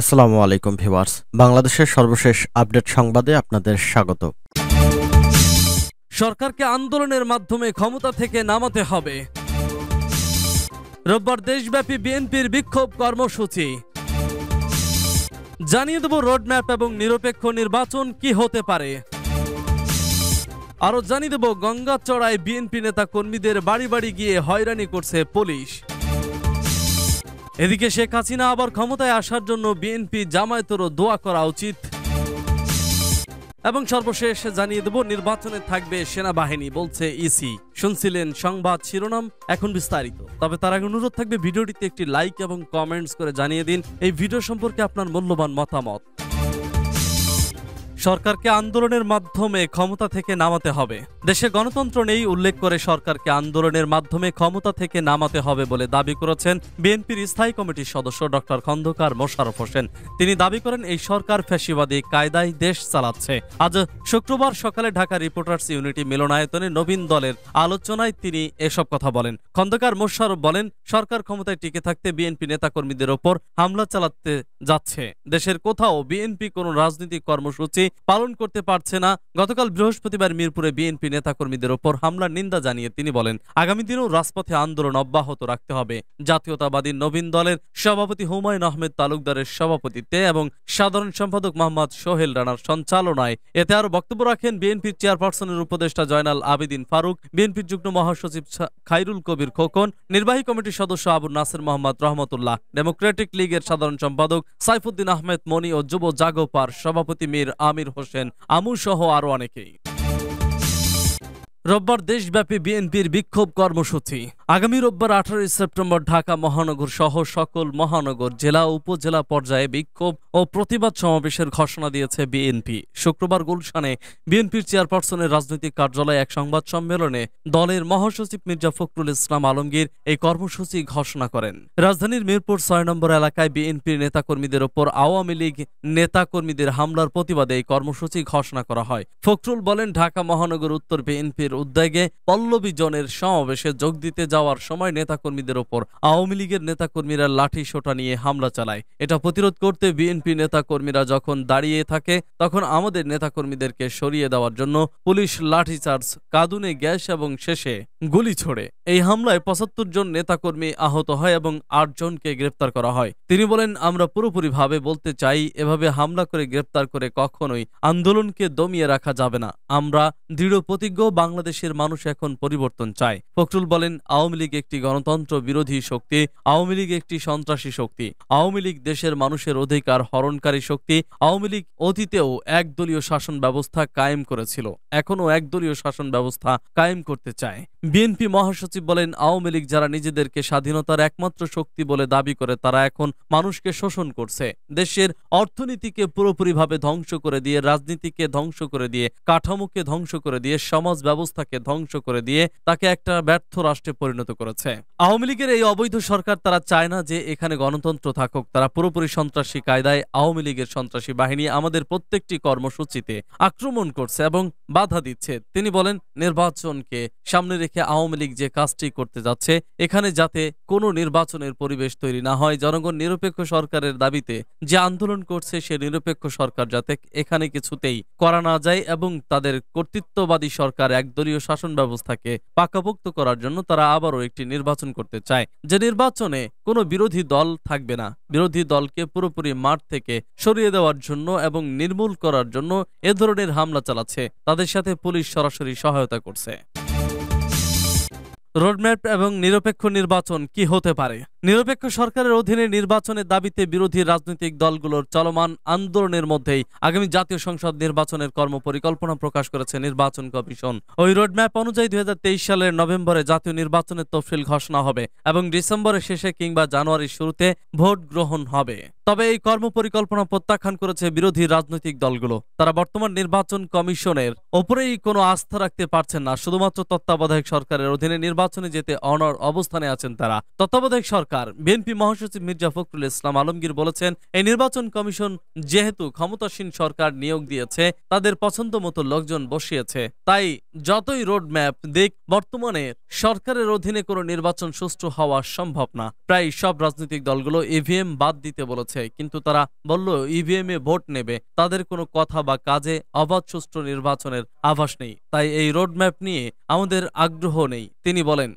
আসসালামু আলাইকুম ভিওয়ার্স বাংলাদেশের সর্বশেষ আপডেট সংবাদে আপনাদের স্বাগত সরকারকে আন্দোলনের মাধ্যমে ক্ষমতা থেকে নামাতে হবে রোববার দেশব্যাপী বিএনপির বিক্ষোভ কর্মসূচি জানিয়ে দেব রোডম্যাপ এবং নিরপেক্ষ নির্বাচন কি হতে পারে আরও জানিয়ে দেব গঙ্গাচড়ায় বিএনপি নেতা কর্মীদের বাড়ি বাড়ি গিয়ে হয়রানি করছে পুলিশ এদিকে শেখ হাসিনা আবার ক্ষমতায় আসার জন্য বিএনপি জামায়াতেরও দোয়া করা উচিত এবং সর্বশেষ জানিয়ে দেব নির্বাচনে থাকবে সেনাবাহিনী বলছে ইসি শুনছিলেন সংবাদ শিরোনাম এখন বিস্তারিত তবে তার আগে অনুরোধ থাকবে ভিডিওটিতে একটি লাইক এবং কমেন্টস করে জানিয়ে দিন এই ভিডিও সম্পর্কে আপনার মূল্যবান মতামত সরকারকে আন্দোলনের মাধ্যমে ক্ষমতা থেকে নামাতে হবে দেশে গণতন্ত্র নেই উল্লেখ করে সরকারকে আন্দোলনের মাধ্যমে ক্ষমতা থেকে নামাতে হবে বলে দাবি করেছেন বিএনপির স্থায়ী কমিটির সদস্য ডক্টর খন্দকার মোশারফ হোসেন তিনি দাবি করেন এই সরকার ফ্যাসিবাদী কায়দায় দেশ চালাচ্ছে আজ শুক্রবার সকালে ঢাকা রিপোর্টার্স ইউনিটি মিলনায়তনে নবীন দলের আলোচনায় তিনি এসব কথা বলেন খন্দকার মোশারফ বলেন সরকার ক্ষমতায় টিকে থাকতে বিএনপি নেতাকর্মীদের ওপর হামলা চালাতে যাচ্ছে দেশের কোথাও বিএনপি কোনো রাজনৈতিক কর্মসূচি পালন করতে পারছে না গতকাল বৃহস্পতিবার মিরপুরে বিএনপি নেতাকর্মীদের ওপর হামলার নিন্দা জানিয়ে তিনি বলেন আগামী দিনেও রাজপথে আন্দোলন অব্যাহত রাখতে হবে জাতীয়তাবাদী নবীন দলের সভাপতি হুমায়ুন আহমেদ তালুকদারের সভাপতিত্বে এবং সাধারণ সম্পাদক মোহাম্মদ সোহেল রানার সঞ্চালনায় এতে আরও বক্তব্য রাখেন বিএনপির চেয়ারপারসনের উপদেষ্টা জয়নাল আবিদিন ফারুক বিএনপির যুগ্ম মহাসচিব খাইরুল কবির খোকন নির্বাহী কমিটির সদস্য আবু নাসির মোহাম্মদ রহমতুল্লাহ ডেমোক্রেটিক লীগের সাধারণ সম্পাদক সাইফুদ্দিন আহমেদ মনি ও যুব জাগোপার সভাপতি মীর আম আমির হোসেন আমু সহ আরও অনেকেই রোববার দেশব্যাপী বিএনপির বিক্ষোভ কর্মসূচি আগামী রোববার আঠারোই সেপ্টেম্বর ঢাকা মহানগর সহ সকল মহানগর জেলা উপজেলা পর্যায়ে বিক্ষোভ ও প্রতিবাদ সমাবেশের ঘোষণা দিয়েছে বিএনপি শুক্রবার গুলশানে বিএনপির চেয়ারপারসনের রাজনৈতিক কার্যালয়ে এক সংবাদ সম্মেলনে দলের মহাসচিব মির্জা ফখরুল ইসলাম আলমগীর এই কর্মসূচি ঘোষণা করেন রাজধানীর মিরপুর ছয় নম্বর এলাকায় বিএনপির নেতাকর্মীদের ওপর আওয়ামী লীগ নেতাকর্মীদের হামলার প্রতিবাদে এই কর্মসূচি ঘোষণা করা হয় ফখরুল বলেন ঢাকা মহানগর উত্তর বিএনপির উদ্যোগে পল্লবী জনের সমাবেশে যোগ দিতে যাওয়ার সময় নেতাকর্মীদের ওপর আওয়ামী লীগের নেতাকর্মীরা লাঠি সোটা নিয়ে হামলা চালায় এটা প্রতিরোধ করতে বিএনপি নেতাকর্মীরা যখন দাঁড়িয়ে থাকে তখন আমাদের নেতাকর্মীদেরকে সরিয়ে দেওয়ার জন্য পুলিশ লাঠি চার্জ কাদুনে গ্যাস এবং শেষে গুলি ছোড়ে এই হামলায় পঁচাত্তর জন নেতাকর্মী আহত হয় এবং আট জনকে গ্রেপ্তার করা হয় তিনি বলেন আমরা পুরোপুরিভাবে বলতে চাই এভাবে হামলা করে গ্রেপ্তার করে কখনোই আন্দোলনকে দমিয়ে রাখা যাবে না আমরা দৃঢ় প্রতিজ্ঞ বাংলাদেশের মানুষ এখন পরিবর্তন চায় ফখরুল বলেন আও আওয়ামী লীগ একটি গণতন্ত্র বিরোধী শক্তি আওয়ামী লীগ একটি সন্ত্রাসী শক্তি আওয়ামী লীগ দেশের মানুষের অধিকার হরণকারী শক্তি আওয়ামী লীগ অতীতেও একদলীয় শাসন ব্যবস্থা কায়েম করেছিল এখনও একদলীয় শাসন ব্যবস্থা কায়েম করতে চায় বিএনপি মহাসচিব বলেন আওয়ামী লীগ যারা নিজেদেরকে স্বাধীনতার একমাত্র শক্তি বলে দাবি করে তারা এখন মানুষকে শোষণ করছে দেশের অর্থনীতিকে পুরোপুরিভাবে ধ্বংস করে দিয়ে রাজনীতিকে ধ্বংস করে দিয়ে কাঠামোকে ধ্বংস করে দিয়ে সমাজ ব্যবস্থাকে ধ্বংস করে দিয়ে তাকে একটা ব্যর্থ রাষ্ট্রে পরিণত করেছে আওয়ামী লীগের এই অবৈধ সরকার তারা চায় না যে এখানে গণতন্ত্র থাকুক তারা পুরোপুরি সন্ত্রাসী কায়দায় আওয়ামী লীগের সন্ত্রাসী বাহিনী আমাদের প্রত্যেকটি কর্মসূচিতে আক্রমণ করছে এবং বাধা দিচ্ছে তিনি বলেন নির্বাচনকে সামনে রেখে পক্ষে আওয়ামী লীগ যে কাজটি করতে যাচ্ছে এখানে যাতে কোনো নির্বাচনের পরিবেশ তৈরি না হয় জনগণ নিরপেক্ষ সরকারের দাবিতে যে আন্দোলন করছে সে নিরপেক্ষ সরকার যাতে এখানে কিছুতেই করা না যায় এবং তাদের কর্তৃত্ববাদী সরকার একদলীয় শাসন ব্যবস্থাকে পাকাপোক্ত করার জন্য তারা আবারও একটি নির্বাচন করতে চায় যে নির্বাচনে কোনো বিরোধী দল থাকবে না বিরোধী দলকে পুরোপুরি মাঠ থেকে সরিয়ে দেওয়ার জন্য এবং নির্মূল করার জন্য এ ধরনের হামলা চালাচ্ছে তাদের সাথে পুলিশ সরাসরি সহায়তা করছে রোডম্যাপ এবং নিরপেক্ষ নির্বাচন কি হতে পারে নিরপেক্ষ সরকারের অধীনে নির্বাচনের দাবিতে বিরোধী রাজনৈতিক দলগুলোর চলমান আন্দোলনের মধ্যেই আগামী জাতীয় সংসদ নির্বাচনের কর্মপরিকল্পনা প্রকাশ করেছে নির্বাচন কমিশন ওই রোডম্যাপ অনুযায়ী দুই সালের নভেম্বরে জাতীয় নির্বাচনের তফসিল ঘোষণা হবে এবং ডিসেম্বরের শেষে কিংবা জানুয়ারির শুরুতে ভোট গ্রহণ হবে তবে এই কর্মপরিকল্পনা প্রত্যাখ্যান করেছে বিরোধী রাজনৈতিক দলগুলো তারা বর্তমান নির্বাচন কমিশনের ওপরেই কোনো আস্থা রাখতে পারছেন না শুধুমাত্র তত্ত্বাবধায়ক সরকারের অধীনে নির্বাচন নির্বাচনে যেতে অনর অবস্থানে আছেন তারা তত্ত্বাবধায়ক সরকার বিএনপি মহাসচিব মির্জা ফখরুল ইসলাম আলমগীর বলেছেন এই নির্বাচন কমিশন যেহেতু ক্ষমতাসীন সরকার নিয়োগ দিয়েছে তাদের পছন্দ মতো লোকজন বসিয়েছে তাই যতই রোড ম্যাপ দিক বর্তমানে সরকারের অধীনে কোনো নির্বাচন সুষ্ঠু হওয়া সম্ভব না প্রায় সব রাজনৈতিক দলগুলো ইভিএম e বাদ দিতে বলেছে কিন্তু তারা বলল ইভিএম e এ ভোট নেবে তাদের কোনো কথা বা কাজে অবাধ সুষ্ঠু নির্বাচনের আভাস নেই তাই এই রোডম্যাপ নিয়ে আমাদের আগ্রহ নেই তিনি বলেন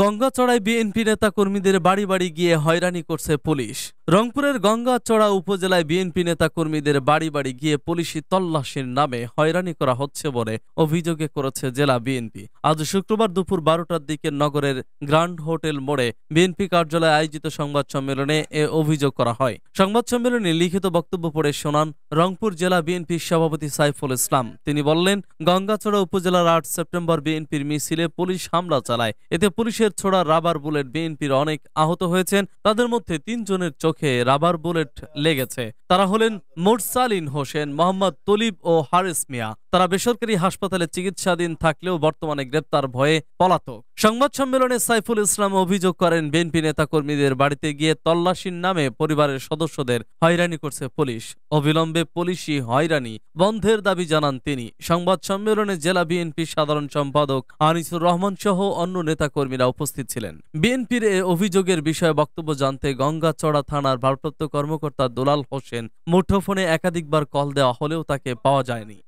গঙ্গাচড়ায় বিএনপি নেতা কর্মীদের বাড়ি বাড়ি গিয়ে হয়রানি করছে পুলিশ রংপুরের গঙ্গা চড়া উপজেলায় বিএনপি নেতাকর্মীদের বাড়ি বাড়ি গিয়ে পুলিশি তল্লাশির নামে হয়রানি করা হচ্ছে বলে অভিযোগে করেছে জেলা বিএনপি আজ শুক্রবার দুপুর বারোটার দিকে নগরের গ্র্যান্ড হোটেল মোড়ে বিএনপি কার্যালয়ে আয়োজিত সংবাদ সম্মেলনে এ অভিযোগ করা হয় সংবাদ সম্মেলনে লিখিত বক্তব্য পড়ে শোনান রংপুর জেলা বিএনপির সভাপতি সাইফুল ইসলাম তিনি বললেন গঙ্গাচড়া উপজেলার আট সেপ্টেম্বর বিএনপির মিছিলে পুলিশ হামলা চালায় এতে পুলিশের ছোড়া রাবার বুলেট বিএনপির অনেক আহত হয়েছেন তাদের মধ্যে তিনজনের চোখে মুখে রাবার বুলেট লেগেছে তারা হলেন মোরসালিন হোসেন মোহাম্মদ তলিব ও হারিস মিয়া তারা বেসরকারি হাসপাতালে চিকিৎসাধীন থাকলেও বর্তমানে গ্রেপ্তার ভয়ে পলাতক সংবাদ সম্মেলনে সাইফুল ইসলাম অভিযোগ করেন বিএনপি নেতাকর্মীদের বাড়িতে গিয়ে তল্লাশির নামে পরিবারের সদস্যদের হয়রানি করছে পুলিশ অবিলম্বে পুলিশই হয়রানি বন্ধের দাবি জানান তিনি সংবাদ সম্মেলনে জেলা বিএনপি সাধারণ সম্পাদক আনিসুর রহমান সহ অন্য নেতাকর্মীরা উপস্থিত ছিলেন বিএনপির এ অভিযোগের বিষয়ে বক্তব্য জানতে গঙ্গাচড়া থানা থানার ভারপ্রাপ্ত কর্মকর্তা দুলাল হোসেন মুঠোফোনে একাধিকবার কল দেওয়া হলেও তাকে পাওয়া যায়নি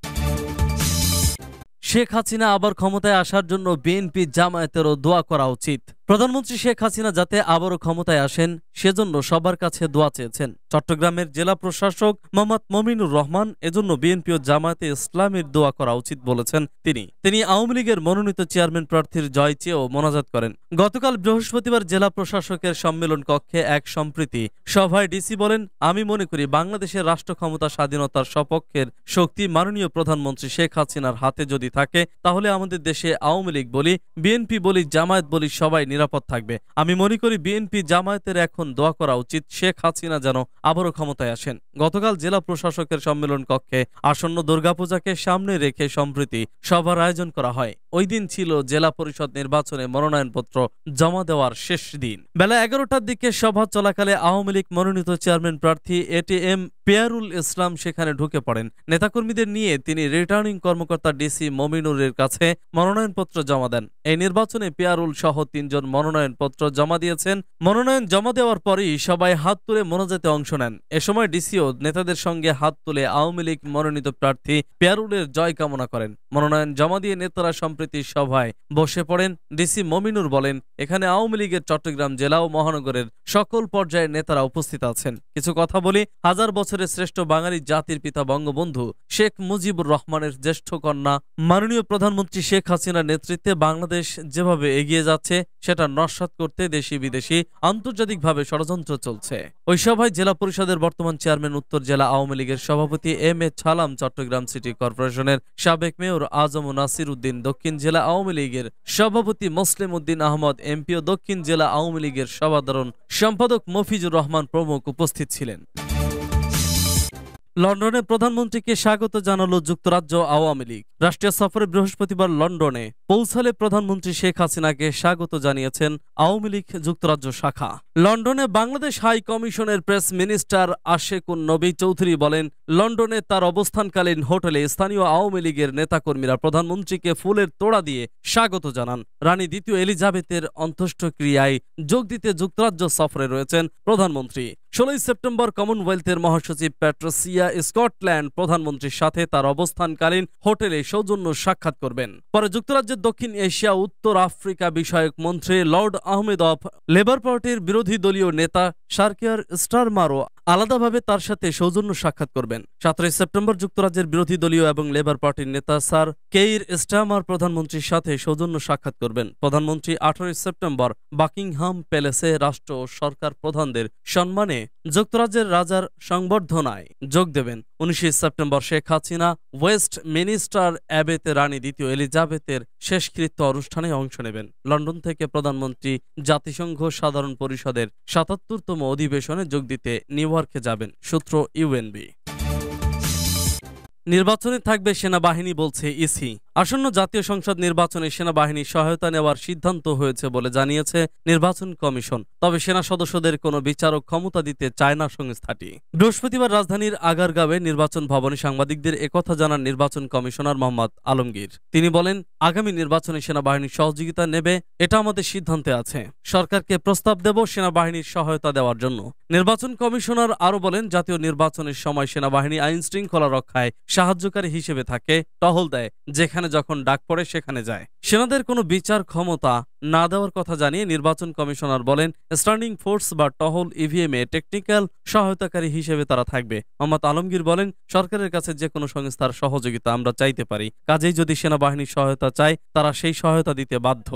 শেখ হাসিনা আবার ক্ষমতায় আসার জন্য বিএনপি জামায়াতেরও দোয়া করা উচিত প্রধানমন্ত্রী শেখ হাসিনা যাতে আবারও ক্ষমতায় আসেন সেজন্য সবার কাছে দোয়া চেয়েছেন চট্টগ্রামের জেলা প্রশাসক মোহাম্মদ মমিনুর রহমান এজন্য বিএনপি ও জামায়াতে ইসলামের দোয়া করা উচিত বলেছেন তিনি তিনি আওয়ামী লীগের মনোনীত চেয়ারম্যান প্রার্থীর জয় চেয়েও মোনাজাত করেন গতকাল বৃহস্পতিবার জেলা প্রশাসকের সম্মেলন কক্ষে এক সম্প্রীতি সভায় ডিসি বলেন আমি মনে করি বাংলাদেশের রাষ্ট্র ক্ষমতা স্বাধীনতার সপক্ষের শক্তি মাননীয় প্রধানমন্ত্রী শেখ হাসিনার হাতে যদি থাকে তাহলে আমাদের দেশে আওয়ামী লীগ বলি বিএনপি বলি জামায়াত বলি সবাই নিরাপদ থাকবে আমি মনে করি বিএনপি জামায়াতের এখন দোয়া করা উচিত শেখ হাসিনা যেন আবারও ক্ষমতায় আসেন গতকাল জেলা প্রশাসকের সম্মেলন কক্ষে আসন্ন দুর্গাপূজাকে সামনে রেখে সম্প্রতি সভার আয়োজন করা হয় ওই দিন ছিল জেলা পরিষদ নির্বাচনে মনোনয়নপত্র জমা দেওয়ার শেষ দিন বেলা এগারোটার দিকে সভা চলাকালে আওয়ামী লীগ মনোনীত চেয়ারম্যান প্রার্থী এটিএম পেয়ারুল ইসলাম সেখানে ঢুকে পড়েন নেতাকর্মীদের নিয়ে তিনি রিটার্নিং কর্মকর্তা ডিসি মমিনুরের কাছে মনোনয়নপত্র জমা দেন এই নির্বাচনে পেয়ারুল সহ তিনজন মনোনয়নপত্র জমা দিয়েছেন মনোনয়ন জমা দেওয়ার পরই সবাই হাত তুলে মনোজাতে অংশ নেন এ সময় ডিসিও নেতাদের সঙ্গে হাত তুলে আওয়ামী লীগ মনোনীত প্রার্থী পেয়ারুলের জয় কামনা করেন মনোনয়ন জমা দিয়ে নেতারা সম্প্রতি সম্প্রীতি সভায় বসে পড়েন ডিসি মমিনুর বলেন এখানে আওয়ামী লীগের চট্টগ্রাম জেলা ও মহানগরের সকল পর্যায়ের নেতারা উপস্থিত আছেন কিছু কথা বলি হাজার বছরের শ্রেষ্ঠ বাঙালি জাতির পিতা বঙ্গবন্ধু শেখ মুজিবুর রহমানের জ্যেষ্ঠ কন্যা মাননীয় প্রধানমন্ত্রী শেখ হাসিনার নেতৃত্বে বাংলাদেশ যেভাবে এগিয়ে যাচ্ছে সেটা নস্বাত করতে দেশি বিদেশি আন্তর্জাতিকভাবে ষড়যন্ত্র চলছে ওই সভায় জেলা পরিষদের বর্তমান চেয়ারম্যান উত্তর জেলা আওয়ামী লীগের সভাপতি M A Salam Chittagong city কর্পোরেশনের সাবেক মেয়র আজম নাসির উদ্দিন দক্ষিণ জেলা আওয়ামী লীগের সভাপতি মোসলিম উদ্দিন আহমদ এমপিও ও দক্ষিণ জেলা আওয়ামী লীগের সভাধারণ সম্পাদক মফিজুর রহমান প্রমুখ উপস্থিত ছিলেন লন্ডনে প্রধানমন্ত্রীকে স্বাগত জানালো যুক্তরাজ্য আওয়ামী লীগ রাষ্ট্রীয় সফরে বৃহস্পতিবার লন্ডনে পৌঁছালে প্রধানমন্ত্রী শেখ হাসিনাকে স্বাগত জানিয়েছেন আওয়ামী লীগ যুক্তরাজ্য শাখা লন্ডনে বাংলাদেশ হাই কমিশনের প্রেস মিনিস্টার আশেকুন নবী চৌধুরী বলেন লন্ডনে তার অবস্থানকালীন হোটেলে স্থানীয় আওয়ামী লীগের নেতাকর্মীরা প্রধানমন্ত্রীকে ফুলের তোড়া দিয়ে স্বাগত জানান রানী দ্বিতীয় এলিজাবেথের অন্ত্যেষ্টিক্রিয়ায় যোগ দিতে যুক্তরাজ্য সফরে রয়েছেন প্রধানমন্ত্রী ষোলোই সেপ্টেম্বর কমনওয়েলথের মহাসচিব প্যাট্রাসিয়া স্কটল্যান্ড প্রধানমন্ত্রীর সাথে তার অবস্থানকালীন হোটেলে সৌজন্য সাক্ষাৎ করবেন পরে যুক্তরাজ্যের দক্ষিণ এশিয়া উত্তর আফ্রিকা বিষয়ক মন্ত্রী লর্ড আহমেদ অফ লেবার পার্টির বিরোধী দলীয় নেতা শার্কিয়ার স্টারমারও আলাদাভাবে তার সাথে সৌজন্য সাক্ষাৎ করবেন সতেরোই সেপ্টেম্বর যুক্তরাজ্যের বিরোধী দলীয় এবং লেবার পার্টির নেতা স্যার কেইর স্টামার প্রধানমন্ত্রীর সাথে সৌজন্য সাক্ষাৎ করবেন প্রধানমন্ত্রী আঠারোই সেপ্টেম্বর বাকিংহাম প্যালেসে রাষ্ট্র ও সরকার প্রধানদের সম্মানে যুক্তরাজ্যের রাজার সংবর্ধনায় যোগ দেবেন উনিশে September Sheikh Hasina Westminster অ্যাবেতে রানী দ্বিতীয় এলিজাবেথের শেষকৃত্য অনুষ্ঠানে অংশ নেবেন লন্ডন থেকে প্রধানমন্ত্রী জাতিসংঘ সাধারণ পরিষদের সাতাত্তরতম অধিবেশনে যোগ দিতে নিউ যাবেন সূত্র ইউএনবি নির্বাচনে থাকবে সেনাবাহিনী বলছে ইসি আসন্ন জাতীয় সংসদ নির্বাচনে সেনাবাহিনীর সহায়তা নেওয়ার সিদ্ধান্ত হয়েছে বলে জানিয়েছে নির্বাচন কমিশন তবে সেনা সদস্যদের কোনো বিচারক ক্ষমতা দিতে চায় না সংস্থাটি বৃহস্পতিবার রাজধানীর আগারগাঁওয়ে নির্বাচন ভবনে সাংবাদিকদের একথা জানান নির্বাচন কমিশনার মোহাম্মদ আলমগীর তিনি বলেন আগামী নির্বাচনে সেনাবাহিনীর সহযোগিতা নেবে এটা আমাদের সিদ্ধান্তে আছে সরকারকে প্রস্তাব দেব সেনাবাহিনীর সহায়তা দেওয়ার জন্য নির্বাচন কমিশনার আরও বলেন জাতীয় নির্বাচনের সময় সেনাবাহিনী আইন শৃঙ্খলা রক্ষায় সাহায্যকারী হিসেবে থাকে টহল দেয় যেখানে যখন ডাক পড়ে সেখানে যায় সেনাদের কোনো বিচার ক্ষমতা না দেওয়ার কথা জানিয়ে নির্বাচন কমিশনার বলেন স্ট্যান্ডিং ফোর্স বা টহল ইভিএম e এ টেকনিক্যাল সহায়তাকারী হিসেবে তারা থাকবে মোহাম্মদ আলমগীর বলেন সরকারের কাছে যে কোনো সংস্থার সহযোগিতা আমরা চাইতে পারি কাজেই যদি সেনাবাহিনীর সহায়তা চায় তারা সেই সহায়তা দিতে বাধ্য